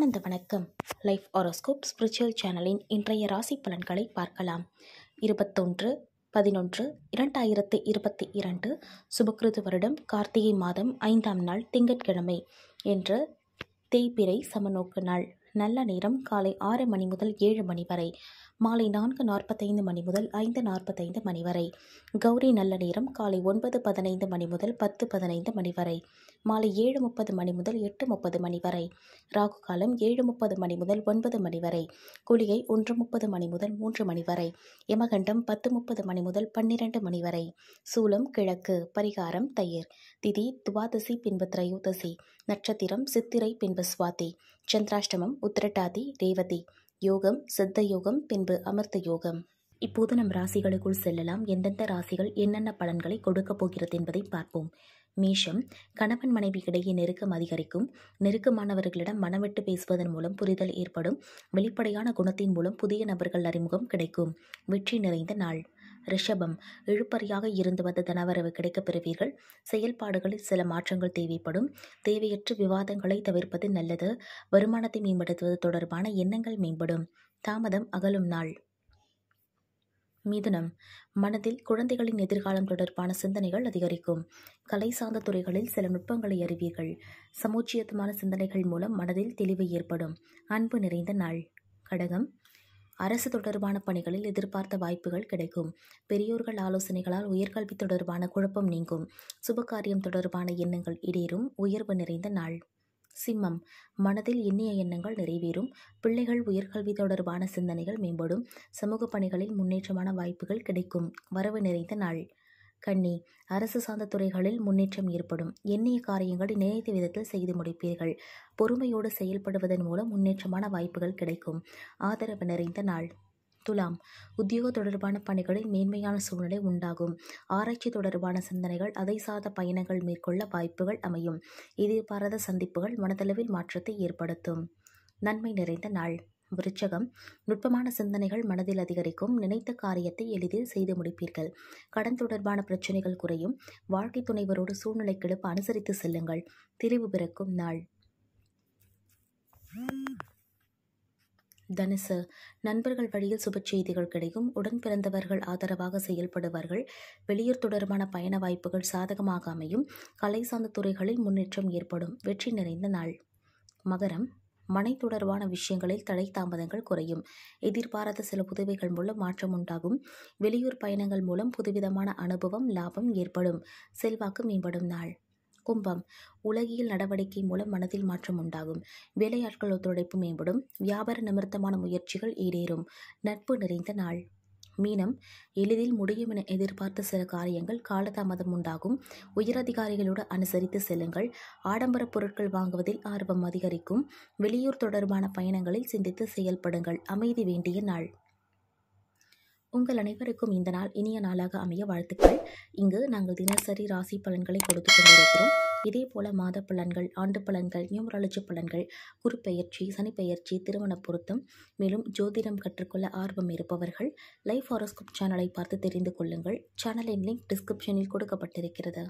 ஆனந்த வணக்கம் life horoscope spiritual சேனலின் இன்றைய ராசி பலன்களை பார்க்கலாம் இருபத்தொன்று பதினொன்று இரண்டாயிரத்து இருபத்தி இரண்டு சுபகிருது வருடம் கார்த்திகை மாதம் ஐந்தாம் நாள் திங்கட்கிழமை என்று தேய்பிரை சமநோக்கு நாள் நல்ல நேரம் காலை ஆறு மணி முதல் ஏழு மணி வரை மாலை நான்கு நாற்பத்தைந்து மணி முதல் ஐந்து நாற்பத்தைந்து மணி வரை கௌரி நல்ல நேரம் காலை ஒன்பது பதினைந்து மணி முதல் பத்து பதினைந்து மணி வரை மாலை ஏழு முப்பது மணி முதல் எட்டு முப்பது மணி வரை ராகு காலம் ஏழு முப்பது மணி முதல் ஒன்பது மணி வரை குளிகை ஒன்று முப்பது மணி முதல் மூன்று மணி வரை யமகண்டம் பத்து முப்பது மணி முதல் பன்னிரண்டு மணி வரை சூலம் கிழக்கு பரிகாரம் தயிர் திதி துவாதசி பின்பு திரையோதசி நட்சத்திரம் சித்திரை பின்பு சுவாதி சந்திராஷ்டமம் உத்திரட்டாதி ரேவதி யோகம் சித்த யோகம் பின்பு அமர்த்த யோகம் இப்போது நம் ராசிகளுக்குள் செல்லலாம் எந்தெந்த ராசிகள் என்னென்ன பலன்களை கொடுக்கப் போகிறது என்பதை பார்ப்போம் மேஷம் கணவன் மனைவிக்கிடையே நெருக்கம் அதிகரிக்கும் நெருக்கமானவர்களிடம் மனமிட்டு பேசுவதன் மூலம் புரிதல் ஏற்படும் வெளிப்படையான குணத்தின் மூலம் புதிய நபர்கள் அறிமுகம் கிடைக்கும் வெற்றி நிறைந்த நாள் ரிஷபம் இழுப்பறியாக இருந்து வந்த தனவரவு கிடைக்கப் பெறுவீர்கள் செயல்பாடுகளில் சில மாற்றங்கள் தேவைப்படும் தேவையற்ற விவாதங்களை தவிர்ப்பது நல்லது வருமானத்தை மேம்படுத்துவது தொடர்பான எண்ணங்கள் மேம்படும் தாமதம் அகலும் நாள் மிதுனம் மனதில் குழந்தைகளின் எதிர்காலம் தொடர்பான சிந்தனைகள் அதிகரிக்கும் கலை சார்ந்த துறைகளில் சில நுட்பங்களை அறிவீர்கள் சமூச்சியத்துமான சிந்தனைகள் மூலம் மனதில் தெளிவு ஏற்படும் அன்பு நிறைந்த நாள் கடகம் அரசு தொடர்பான பணிகளில் எதிர்பார்த்த வாய்ப்புகள் கிடைக்கும் பெரியோர்கள் ஆலோசனைகளால் உயர்கல்வி தொடர்பான குழப்பம் நீங்கும் சுபகாரியம் தொடர்பான எண்ணங்கள் இடேறும் உயர்வு நிறைந்த நாள் சிம்மம் மனதில் எண்ணிய எண்ணங்கள் நிறைவேறும் பிள்ளைகள் உயர்கல்வி தொடர்பான சிந்தனைகள் மேம்படும் சமூக பணிகளில் முன்னேற்றமான வாய்ப்புகள் கிடைக்கும் வரவு நிறைந்த நாள் கண்ணி அரசு சார்ந்த துறைகளில் முன்னேற்றம் ஏற்படும் எண்ணிய காரியங்களை நினைத்த விதத்தில் செய்து முடிப்பீர்கள் பொறுமையோடு செயல்படுவதன் மூலம் முன்னேற்றமான வாய்ப்புகள் கிடைக்கும் ஆதரவு நிறைந்த நாள் துலாம் உத்தியோக தொடர்பான பணிகளில் மேன்மையான சூழ்நிலை உண்டாகும் ஆராய்ச்சி தொடர்பான சிந்தனைகள் அதை சார்ந்த பயணங்கள் மேற்கொள்ள வாய்ப்புகள் அமையும் எதிர்பாராத சந்திப்புகள் மனதளவில் மாற்றத்தை ஏற்படுத்தும் நன்மை நிறைந்த நாள் விருச்சகம் நுட்பமான சிந்தனைகள் மனதில் அதிகரிக்கும் நினைத்த காரியத்தை எளிதில் செய்து முடிப்பீர்கள் கடன் தொடர்பான பிரச்சனைகள் குறையும் வாழ்க்கை துணைவரோடு சூழ்நிலை கெடுப்பு அனுசரித்து செல்லுங்கள் தெளிவு பிறக்கும் நாள் தனுசு நண்பர்கள் வழியில் சுப செய்திகள் கிடைக்கும் உடன் பிறந்தவர்கள் ஆதரவாக செயல்படுவார்கள் வெளியூர் தொடர்பான பயண வாய்ப்புகள் சாதகமாக அமையும் கலை சார்ந்த துறைகளில் முன்னேற்றம் ஏற்படும் வெற்றி நிறைந்த நாள் மகரம் மனை தொடர்பான விஷயங்களில் தடை தாமதங்கள் குறையும் எதிர்பாராத சில புதுவைகள் மூலம் மாற்றம் உண்டாகும் வெளியூர் பயணங்கள் மூலம் புதுவிதமான அனுபவம் லாபம் ஏற்படும் செல்வாக்கு மேம்படும் நாள் கும்பம் உலகியல் நடவடிக்கை மூலம் மனதில் மாற்றம் உண்டாகும் வேலையாட்கள் ஒத்துழைப்பு மேம்படும் வியாபார நிமித்தமான முயற்சிகள் ஈடேறும் நட்பு நிறைந்த நாள் மீனம் எளிதில் முடியும் என எதிர்பார்த்த சில காரியங்கள் காலதாமதம் உண்டாகும் உயரதிகாரிகளோடு அனுசரித்து செல்லுங்கள் ஆடம்பர பொருட்கள் வாங்குவதில் ஆர்வம் அதிகரிக்கும் வெளியூர் தொடர்பான பயணங்களில் சிந்தித்து செயல்படுங்கள் அமைதி வேண்டிய நாள் உங்கள் அனைவருக்கும் இந்த நாள் இனிய நாளாக அமைய வாழ்த்துக்கள் இங்கு நாங்கள் தினசரி ராசி பலன்களை கொடுத்து கொண்டிருக்கிறோம் இதே போல மாத பலன்கள் ஆண்டு பலன்கள் நியூமராலஜி பலன்கள் குரு பெயர்ச்சி சனி பெயர்ச்சி திருமண பொருத்தம் மேலும் ஜோதிடம் கற்றுக்கொள்ள ஆர்வம் இருப்பவர்கள் லைஃப் ஹாரோஸ்கோப் சேனலை பார்த்து தெரிந்து கொள்ளுங்கள் சேனலின் லிங்க் டிஸ்கிரிப்ஷனில் கொடுக்கப்பட்டிருக்கிறது